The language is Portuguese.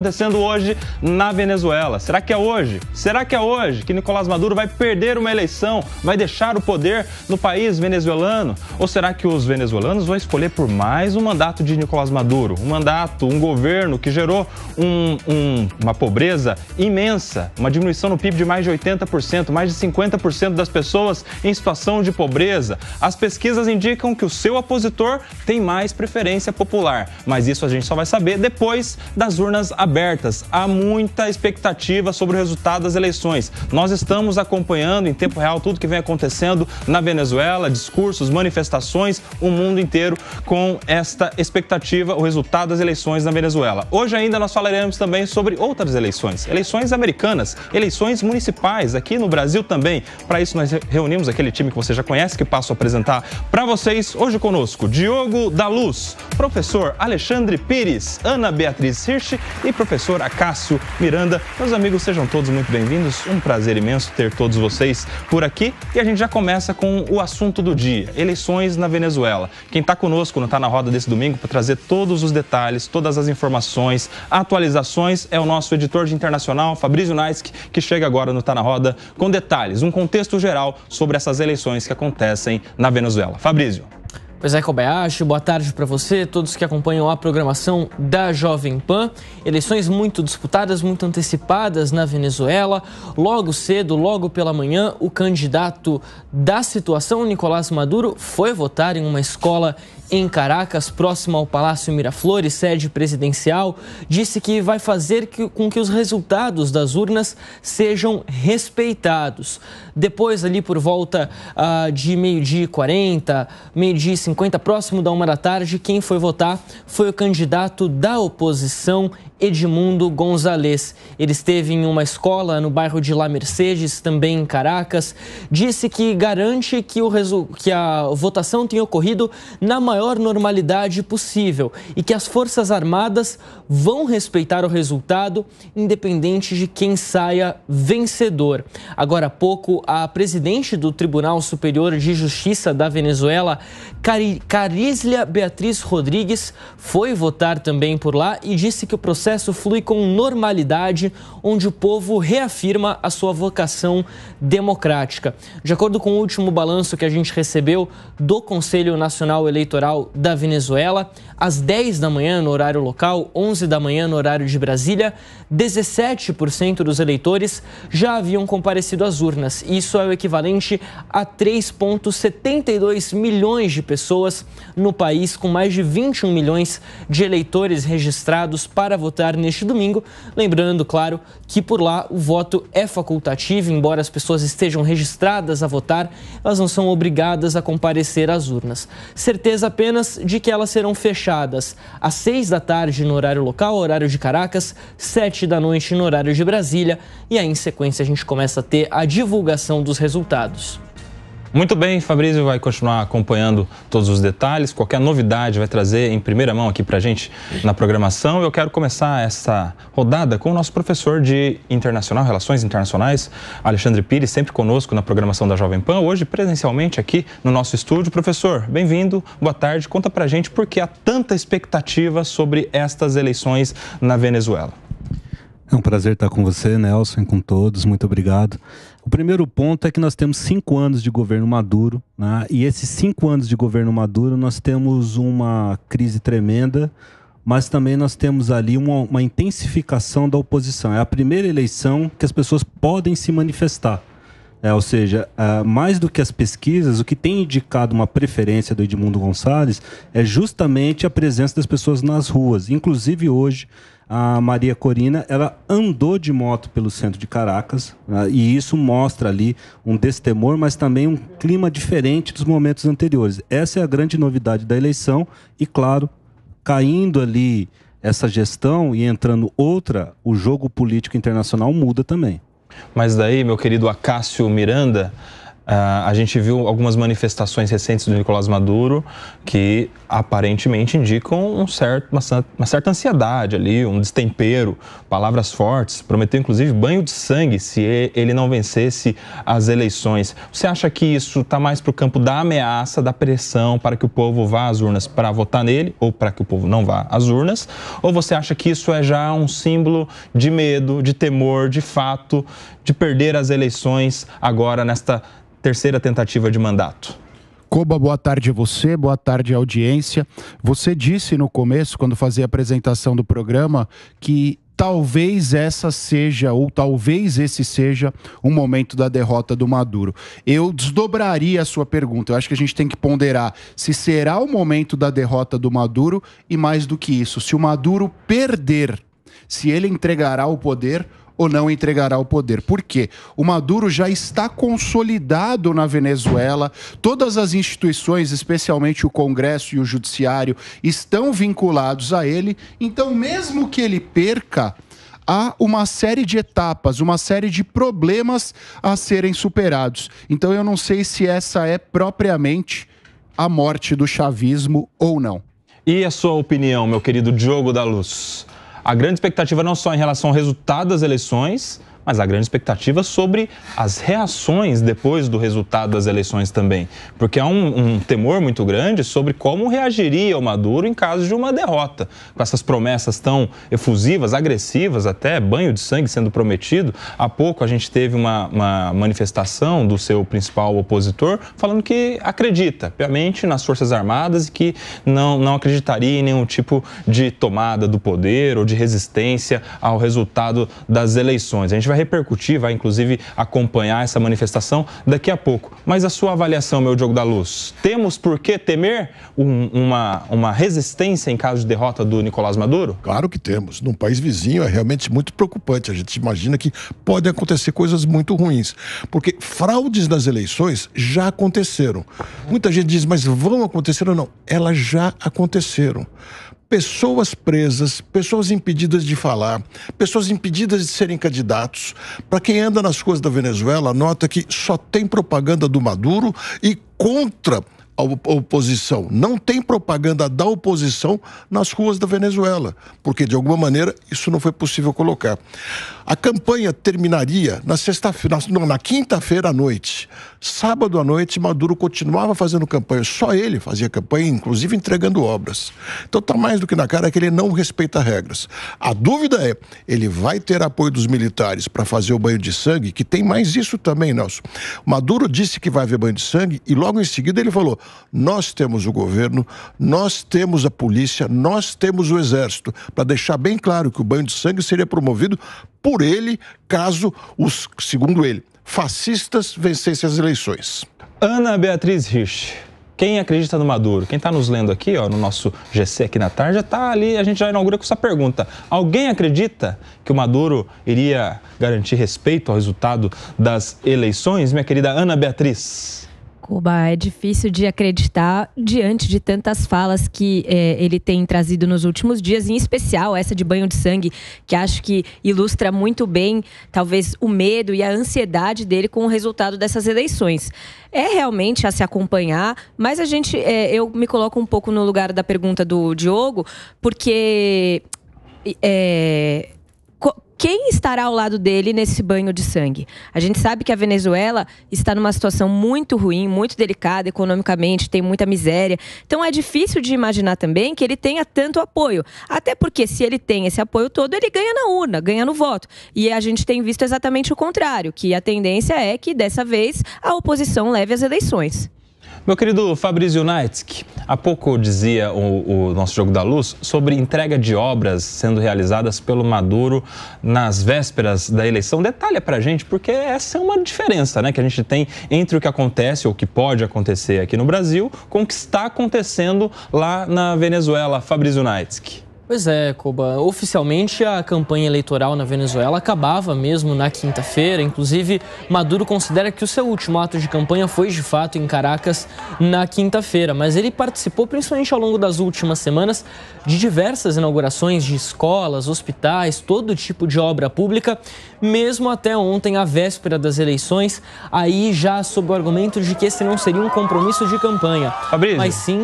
acontecendo hoje na Venezuela. Será que é hoje? Será que é hoje que Nicolás Maduro vai perder uma eleição, vai deixar o poder no país venezuelano? Ou será que os venezuelanos vão escolher por mais um mandato de Nicolás Maduro? Um mandato, um governo que gerou um, um, uma pobreza imensa, uma diminuição no PIB de mais de 80%, mais de 50% das pessoas em situação de pobreza. As pesquisas indicam que o seu opositor tem mais preferência popular, mas isso a gente só vai saber depois das urnas abertas abertas. Há muita expectativa sobre o resultado das eleições. Nós estamos acompanhando em tempo real tudo que vem acontecendo na Venezuela, discursos, manifestações, o mundo inteiro com esta expectativa, o resultado das eleições na Venezuela. Hoje ainda nós falaremos também sobre outras eleições, eleições americanas, eleições municipais aqui no Brasil também. Para isso nós reunimos aquele time que você já conhece, que passo a apresentar para vocês hoje conosco, Diogo da Luz, professor Alexandre Pires, Ana Beatriz Hirsch e professor Acácio Miranda. Meus amigos, sejam todos muito bem-vindos. Um prazer imenso ter todos vocês por aqui. E a gente já começa com o assunto do dia: eleições na Venezuela. Quem está conosco, não está na roda desse domingo, para trazer todos os detalhes, todas as informações, atualizações, é o nosso editor de internacional, Fabrício Naisk, que chega agora no Tá na Roda com detalhes, um contexto geral sobre essas eleições que acontecem na Venezuela. Fabrício. Pois é, Kobayashi, boa tarde para você, todos que acompanham a programação da Jovem Pan. Eleições muito disputadas, muito antecipadas na Venezuela. Logo cedo, logo pela manhã, o candidato da situação, Nicolás Maduro, foi votar em uma escola em Caracas, próximo ao Palácio Miraflores, sede presidencial, disse que vai fazer que, com que os resultados das urnas sejam respeitados. Depois, ali por volta ah, de meio-dia e 40, meio-dia e 50, próximo da uma da tarde, quem foi votar foi o candidato da oposição, Edmundo Gonzalez. Ele esteve em uma escola no bairro de La Mercedes, também em Caracas, disse que garante que, o que a votação tenha ocorrido na maior maior normalidade possível e que as Forças Armadas vão respeitar o resultado, independente de quem saia vencedor. Agora há pouco, a presidente do Tribunal Superior de Justiça da Venezuela, Carislia Beatriz Rodrigues, foi votar também por lá e disse que o processo flui com normalidade, onde o povo reafirma a sua vocação democrática. De acordo com o último balanço que a gente recebeu do Conselho Nacional Eleitoral, da Venezuela, às 10 da manhã no horário local, 11 da manhã no horário de Brasília, 17% dos eleitores já haviam comparecido às urnas. Isso é o equivalente a 3,72 milhões de pessoas no país, com mais de 21 milhões de eleitores registrados para votar neste domingo. Lembrando, claro, que por lá o voto é facultativo, embora as pessoas estejam registradas a votar, elas não são obrigadas a comparecer às urnas. Certeza apenas de que elas serão fechadas às 6 da tarde no horário local, horário de Caracas, 7 da noite no horário de Brasília, e aí em sequência a gente começa a ter a divulgação dos resultados. Muito bem, Fabrício vai continuar acompanhando todos os detalhes, qualquer novidade vai trazer em primeira mão aqui para gente na programação. Eu quero começar essa rodada com o nosso professor de internacional, relações internacionais, Alexandre Pires, sempre conosco na programação da Jovem Pan, hoje presencialmente aqui no nosso estúdio. Professor, bem-vindo, boa tarde. Conta para gente por que há tanta expectativa sobre estas eleições na Venezuela. É um prazer estar com você, Nelson, com todos. Muito obrigado. O primeiro ponto é que nós temos cinco anos de governo Maduro, né? e esses cinco anos de governo Maduro nós temos uma crise tremenda, mas também nós temos ali uma, uma intensificação da oposição. É a primeira eleição que as pessoas podem se manifestar. É, ou seja, uh, mais do que as pesquisas, o que tem indicado uma preferência do Edmundo Gonçalves é justamente a presença das pessoas nas ruas. Inclusive hoje, a Maria Corina ela andou de moto pelo centro de Caracas né, e isso mostra ali um destemor, mas também um clima diferente dos momentos anteriores. Essa é a grande novidade da eleição e, claro, caindo ali essa gestão e entrando outra, o jogo político internacional muda também. Mas daí, meu querido Acácio Miranda, Uh, a gente viu algumas manifestações recentes do Nicolás Maduro que aparentemente indicam um certo, uma, uma, certa ansiedade ali, um destempero, palavras fortes. Prometeu inclusive banho de sangue se ele não vencesse as eleições. Você acha que isso está mais para o campo da ameaça, da pressão para que o povo vá às urnas para votar nele ou para que o povo não vá às urnas? Ou você acha que isso é já um símbolo de medo, de temor, de fato, de perder as eleições agora nesta terceira tentativa de mandato. Coba, boa tarde a você, boa tarde audiência. Você disse no começo, quando fazia a apresentação do programa, que talvez essa seja, ou talvez esse seja, um momento da derrota do Maduro. Eu desdobraria a sua pergunta. Eu acho que a gente tem que ponderar se será o momento da derrota do Maduro e, mais do que isso, se o Maduro perder, se ele entregará o poder ou não entregará o poder. Por quê? O Maduro já está consolidado na Venezuela, todas as instituições, especialmente o Congresso e o Judiciário, estão vinculados a ele. Então, mesmo que ele perca, há uma série de etapas, uma série de problemas a serem superados. Então, eu não sei se essa é propriamente a morte do chavismo ou não. E a sua opinião, meu querido Diogo da Luz? A grande expectativa não só em relação ao resultado das eleições, mas há grande expectativa sobre as reações depois do resultado das eleições também. Porque há um, um temor muito grande sobre como reagiria o Maduro em caso de uma derrota. Com essas promessas tão efusivas, agressivas até, banho de sangue sendo prometido. Há pouco a gente teve uma, uma manifestação do seu principal opositor falando que acredita, piamente nas Forças Armadas e que não, não acreditaria em nenhum tipo de tomada do poder ou de resistência ao resultado das eleições. A gente vai repercutir, vai inclusive acompanhar essa manifestação daqui a pouco. Mas a sua avaliação, meu Diogo da Luz, temos por que temer um, uma, uma resistência em caso de derrota do Nicolás Maduro? Claro que temos. Num país vizinho é realmente muito preocupante. A gente imagina que podem acontecer coisas muito ruins, porque fraudes das eleições já aconteceram. Muita gente diz, mas vão acontecer ou não? Elas já aconteceram pessoas presas, pessoas impedidas de falar, pessoas impedidas de serem candidatos. Para quem anda nas ruas da Venezuela, nota que só tem propaganda do Maduro e contra a oposição. Não tem propaganda da oposição nas ruas da Venezuela, porque de alguma maneira isso não foi possível colocar. A campanha terminaria na sexta-feira, na, na quinta-feira à noite. Sábado à noite, Maduro continuava fazendo campanha. Só ele fazia campanha, inclusive entregando obras. Então está mais do que na cara que ele não respeita regras. A dúvida é, ele vai ter apoio dos militares para fazer o banho de sangue? Que tem mais isso também, Nelson. Maduro disse que vai haver banho de sangue e logo em seguida ele falou: nós temos o governo, nós temos a polícia, nós temos o exército. Para deixar bem claro que o banho de sangue seria promovido por ele, caso os, segundo ele, fascistas vencessem as eleições. Ana Beatriz Hirsch. Quem acredita no Maduro? Quem está nos lendo aqui, ó, no nosso GC aqui na tarde, já está ali, a gente já inaugura com essa pergunta. Alguém acredita que o Maduro iria garantir respeito ao resultado das eleições, minha querida Ana Beatriz? Cuba é difícil de acreditar diante de tantas falas que é, ele tem trazido nos últimos dias, em especial essa de banho de sangue, que acho que ilustra muito bem, talvez, o medo e a ansiedade dele com o resultado dessas eleições. É realmente a se acompanhar, mas a gente, é, eu me coloco um pouco no lugar da pergunta do Diogo, porque é, quem estará ao lado dele nesse banho de sangue. A gente sabe que a Venezuela está numa situação muito ruim, muito delicada economicamente, tem muita miséria. Então é difícil de imaginar também que ele tenha tanto apoio. Até porque se ele tem esse apoio todo, ele ganha na urna, ganha no voto. E a gente tem visto exatamente o contrário, que a tendência é que dessa vez a oposição leve as eleições. Meu querido Fabrício Naitsky, há pouco dizia o, o, nosso Jogo da Luz sobre entrega de obras sendo realizadas pelo Maduro nas vésperas da eleição. Detalha pra gente, porque essa é uma diferença né, que a gente tem entre o que acontece ou que pode acontecer aqui no Brasil com o que está acontecendo lá na Venezuela. Fabrício Naitsky. Pois é, Coba. Oficialmente a campanha eleitoral na Venezuela acabava mesmo na quinta-feira. Inclusive, Maduro considera que o seu último ato de campanha foi de fato em Caracas na quinta-feira. Mas ele participou, principalmente ao longo das últimas semanas, de diversas inaugurações de escolas, hospitais, todo tipo de obra pública, mesmo até ontem, à véspera das eleições, aí já sob o argumento de que esse não seria um compromisso de campanha, Fabrício. mas sim